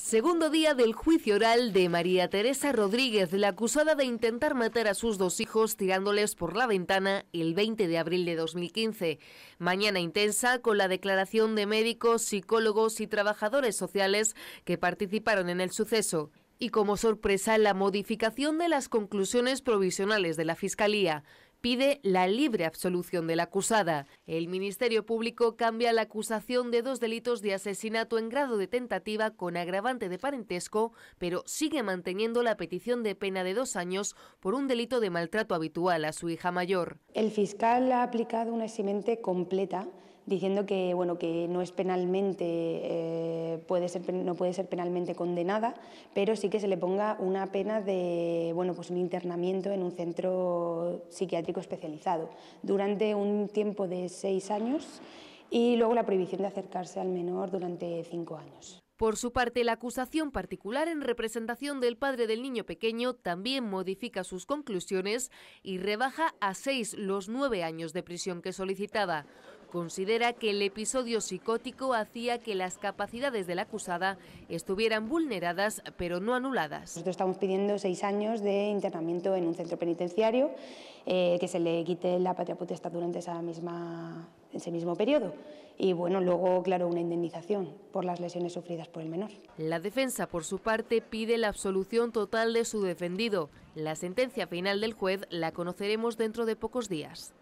Segundo día del juicio oral de María Teresa Rodríguez, la acusada de intentar matar a sus dos hijos tirándoles por la ventana el 20 de abril de 2015. Mañana intensa con la declaración de médicos, psicólogos y trabajadores sociales que participaron en el suceso. Y como sorpresa, la modificación de las conclusiones provisionales de la Fiscalía pide la libre absolución de la acusada. El Ministerio Público cambia la acusación de dos delitos de asesinato en grado de tentativa con agravante de parentesco, pero sigue manteniendo la petición de pena de dos años por un delito de maltrato habitual a su hija mayor. El fiscal ha aplicado una eximente completa diciendo que, bueno, que no es penalmente, eh, puede ser, no puede ser penalmente condenada, pero sí que se le ponga una pena de bueno, pues un internamiento en un centro psiquiátrico especializado durante un tiempo de seis años y luego la prohibición de acercarse al menor durante cinco años. Por su parte, la acusación particular en representación del padre del niño pequeño también modifica sus conclusiones y rebaja a seis los nueve años de prisión que solicitaba. Considera que el episodio psicótico hacía que las capacidades de la acusada estuvieran vulneradas pero no anuladas. Nosotros estamos pidiendo seis años de internamiento en un centro penitenciario, eh, que se le quite la patria potestad durante esa misma, ese mismo periodo y bueno, luego, claro, una indemnización por las lesiones sufridas por el menor. La defensa, por su parte, pide la absolución total de su defendido. La sentencia final del juez la conoceremos dentro de pocos días.